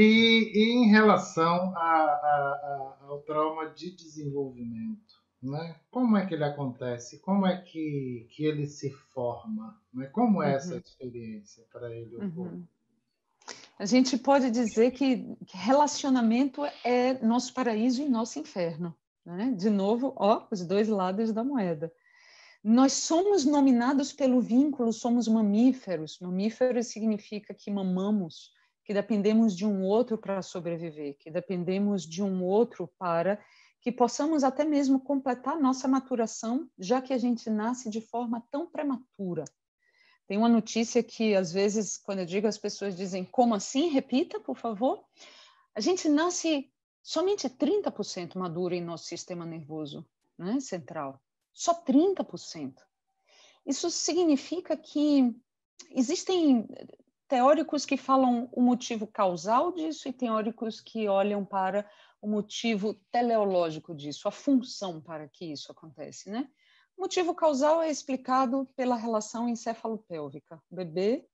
E, em relação a, a, a, ao trauma de desenvolvimento, né? como é que ele acontece? Como é que, que ele se forma? Né? Como é uhum. essa experiência para ele ocorrer? Uhum. A gente pode dizer que relacionamento é nosso paraíso e nosso inferno. Né? De novo, ó, os dois lados da moeda. Nós somos nominados pelo vínculo, somos mamíferos. Mamíferos significa que mamamos que dependemos de um outro para sobreviver, que dependemos de um outro para que possamos até mesmo completar nossa maturação, já que a gente nasce de forma tão prematura. Tem uma notícia que, às vezes, quando eu digo, as pessoas dizem: como assim? Repita, por favor. A gente nasce somente 30% maduro em nosso sistema nervoso né, central. Só 30%. Isso significa que existem teóricos que falam o motivo causal disso e teóricos que olham para o motivo teleológico disso, a função para que isso acontece, né? O motivo causal é explicado pela relação encéfalo-pélvica. O bebê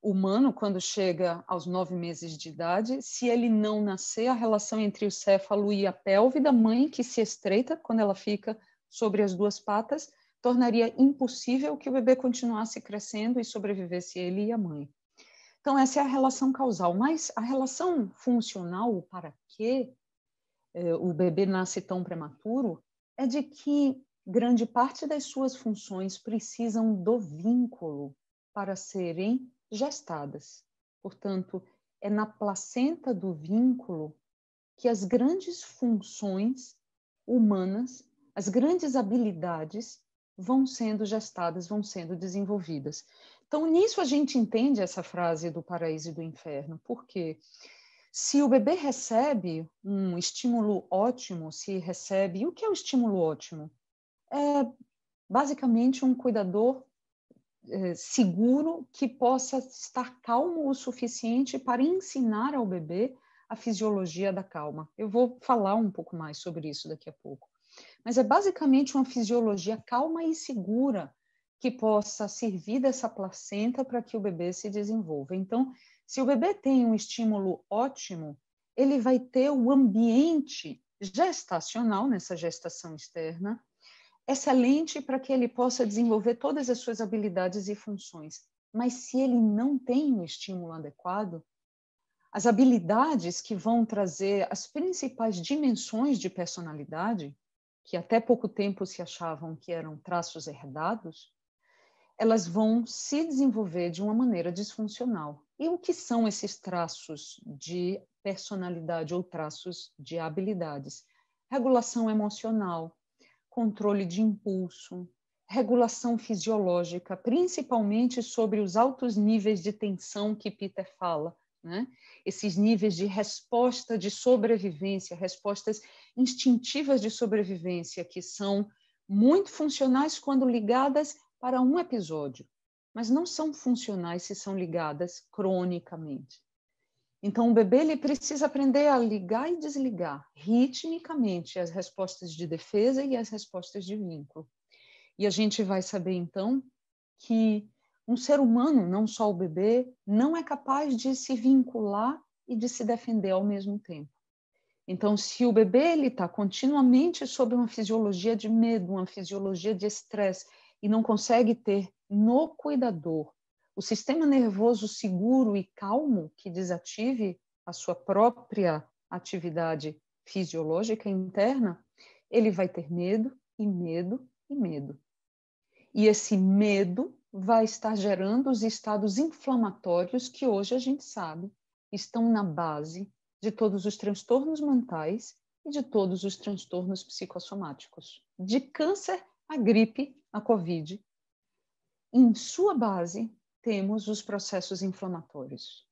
humano, quando chega aos nove meses de idade, se ele não nascer, a relação entre o céfalo e a pelve da mãe, que se estreita quando ela fica sobre as duas patas, tornaria impossível que o bebê continuasse crescendo e sobrevivesse ele e a mãe. Então, essa é a relação causal. Mas a relação funcional, o para que eh, o bebê nasce tão prematuro, é de que grande parte das suas funções precisam do vínculo para serem gestadas. Portanto, é na placenta do vínculo que as grandes funções humanas, as grandes habilidades vão sendo gestadas, vão sendo desenvolvidas. Então, nisso a gente entende essa frase do paraíso e do inferno, porque se o bebê recebe um estímulo ótimo, se recebe. E o que é o estímulo ótimo? É basicamente um cuidador é, seguro que possa estar calmo o suficiente para ensinar ao bebê a fisiologia da calma. Eu vou falar um pouco mais sobre isso daqui a pouco. Mas é basicamente uma fisiologia calma e segura que possa servir dessa placenta para que o bebê se desenvolva. Então, se o bebê tem um estímulo ótimo, ele vai ter o ambiente gestacional nessa gestação externa excelente para que ele possa desenvolver todas as suas habilidades e funções. Mas se ele não tem um estímulo adequado, as habilidades que vão trazer as principais dimensões de personalidade, que até pouco tempo se achavam que eram traços herdados, elas vão se desenvolver de uma maneira disfuncional. E o que são esses traços de personalidade ou traços de habilidades? Regulação emocional, controle de impulso, regulação fisiológica, principalmente sobre os altos níveis de tensão que Peter fala, né? esses níveis de resposta de sobrevivência, respostas instintivas de sobrevivência, que são muito funcionais quando ligadas para um episódio, mas não são funcionais se são ligadas cronicamente. Então, o bebê ele precisa aprender a ligar e desligar ritmicamente as respostas de defesa e as respostas de vínculo. E a gente vai saber, então, que um ser humano, não só o bebê, não é capaz de se vincular e de se defender ao mesmo tempo. Então, se o bebê está continuamente sob uma fisiologia de medo, uma fisiologia de estresse, e não consegue ter no cuidador o sistema nervoso seguro e calmo que desative a sua própria atividade fisiológica interna, ele vai ter medo e medo e medo. E esse medo vai estar gerando os estados inflamatórios que hoje a gente sabe estão na base de todos os transtornos mentais e de todos os transtornos psicossomáticos, de câncer à gripe, à Covid. Em sua base, temos os processos inflamatórios.